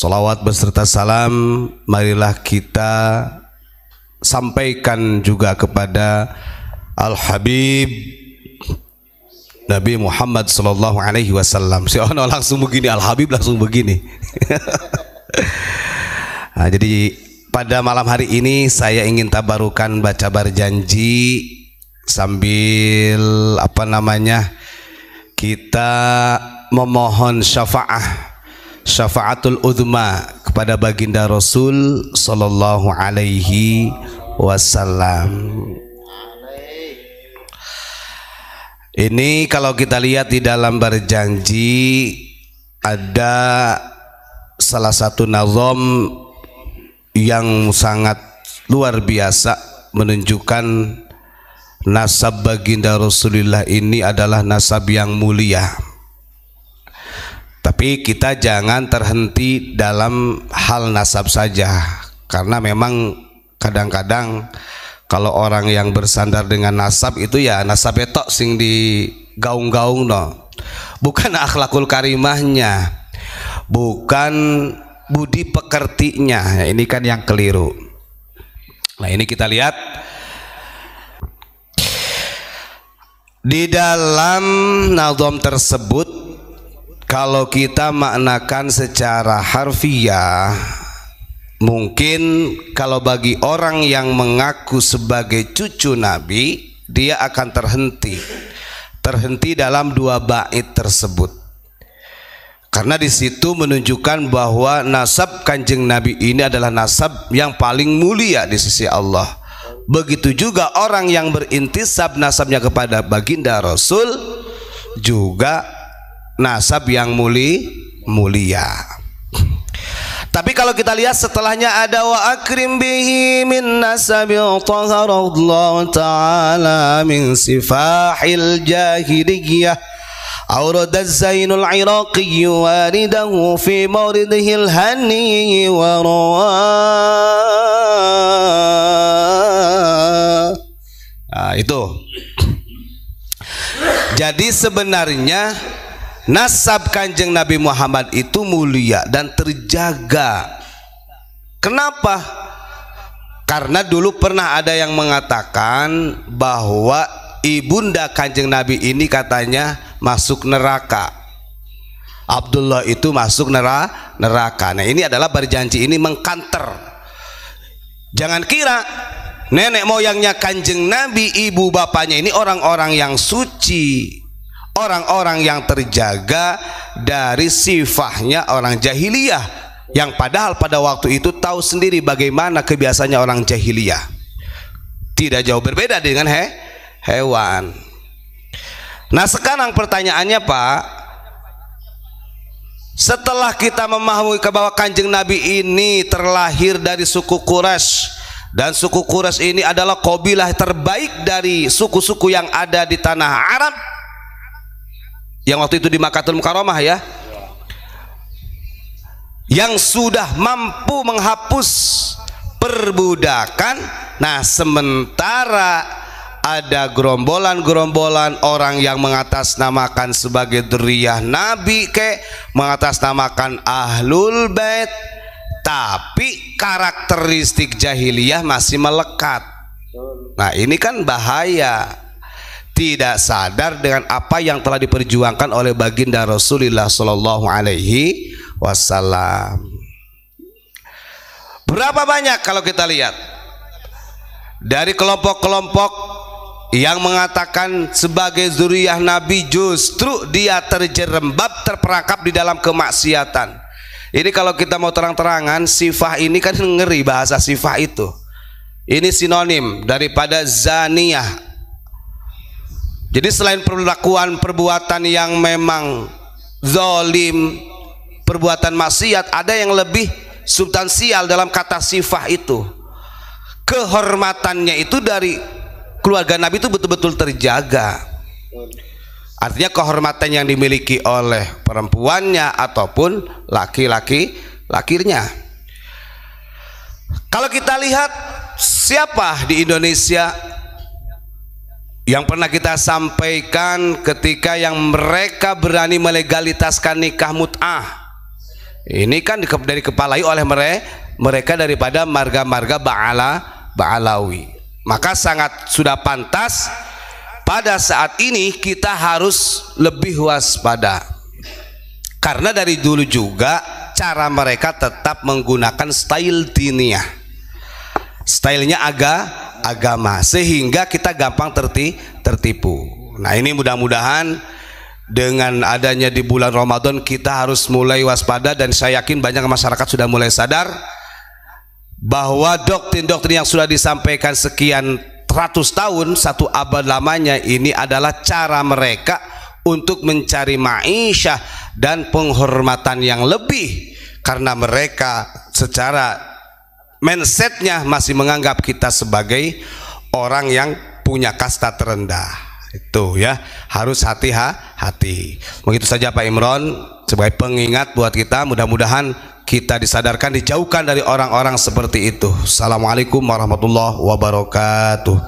Salawat beserta salam marilah kita sampaikan juga kepada Al Habib Nabi Muhammad sallallahu alaihi wasallam. Si ono langsung begini, Al Habib langsung begini. nah, jadi pada malam hari ini saya ingin tabarukan baca barjanji sambil apa namanya kita memohon syafaah syafaatul udhma kepada baginda Rasul sallallahu alaihi wasallam. Ini kalau kita lihat di dalam berjanji ada salah satu nazom yang sangat luar biasa menunjukkan nasab baginda Rasulullah ini adalah nasab yang mulia tapi kita jangan terhenti dalam hal nasab saja karena memang kadang-kadang kalau orang yang bersandar dengan nasab itu ya nasab tok sing di gaung-gaung no bukan akhlakul karimahnya bukan budi pekertinya ini kan yang keliru nah ini kita lihat di dalam nazom tersebut kalau kita maknakan secara harfiah mungkin kalau bagi orang yang mengaku sebagai cucu Nabi dia akan terhenti terhenti dalam dua bait tersebut karena di situ menunjukkan bahwa nasab kanjeng Nabi ini adalah nasab yang paling mulia di sisi Allah. Begitu juga orang yang berintisab nasabnya kepada baginda Rasul juga nasab yang muli mulia tapi kalau kita lihat setelahnya ada wa akrim bihi min nasabi Allah ta'ala min sifahil jahiliyah أورد الزين العراقي والده في مورده الهني ورواه nah, itu jadi sebenarnya nasab kanjeng Nabi Muhammad itu mulia dan terjaga kenapa karena dulu pernah ada yang mengatakan bahwa ibunda kanjeng Nabi ini katanya masuk neraka Abdullah itu masuk neraka nah ini adalah berjanji ini mengkanter jangan kira nenek moyangnya kanjeng Nabi ibu bapaknya ini orang-orang yang suci orang-orang yang terjaga dari sifatnya orang jahiliyah yang padahal pada waktu itu tahu sendiri bagaimana kebiasaannya orang jahiliyah tidak jauh berbeda dengan he hewan nah sekarang pertanyaannya pak setelah kita memahami bahwa kanjeng nabi ini terlahir dari suku Quraisy dan suku Quraisy ini adalah kobilah terbaik dari suku-suku yang ada di tanah Arab yang waktu itu di Makatul Mukarramah ya yang sudah mampu menghapus perbudakan nah sementara ada gerombolan-gerombolan orang yang mengatasnamakan sebagai deriah nabi ke mengatasnamakan ahlul bait tapi karakteristik jahiliyah masih melekat nah ini kan bahaya tidak sadar dengan apa yang telah diperjuangkan oleh baginda Rasulullah Shallallahu Alaihi Wasallam. Berapa banyak kalau kita lihat dari kelompok-kelompok yang mengatakan sebagai zuriyah Nabi justru dia terjerembab terperangkap di dalam kemaksiatan. Ini kalau kita mau terang-terangan sifah ini kan ngeri bahasa sifah itu. Ini sinonim daripada zaniyah jadi selain perlakuan perbuatan yang memang zolim, perbuatan maksiat, ada yang lebih substansial dalam kata sifah itu. Kehormatannya itu dari keluarga Nabi itu betul-betul terjaga. Artinya kehormatan yang dimiliki oleh perempuannya ataupun laki-laki lakirnya. Kalau kita lihat siapa di Indonesia yang pernah kita sampaikan ketika yang mereka berani melegalitaskan nikah mut'ah ini kan dari kepala oleh mereka mereka daripada marga-marga Ba'ala Ba'alawi maka sangat sudah pantas pada saat ini kita harus lebih waspada karena dari dulu juga cara mereka tetap menggunakan style diniah stylenya agak agama sehingga kita gampang terti tertipu. Nah, ini mudah-mudahan dengan adanya di bulan Ramadan kita harus mulai waspada dan saya yakin banyak masyarakat sudah mulai sadar bahwa doktrin-doktrin yang sudah disampaikan sekian ratus tahun satu abad lamanya ini adalah cara mereka untuk mencari ma'isyah dan penghormatan yang lebih karena mereka secara mindsetnya masih menganggap kita sebagai orang yang punya kasta terendah itu ya harus hati-hati begitu saja Pak Imron sebagai pengingat buat kita mudah-mudahan kita disadarkan dijauhkan dari orang-orang seperti itu Assalamualaikum warahmatullahi wabarakatuh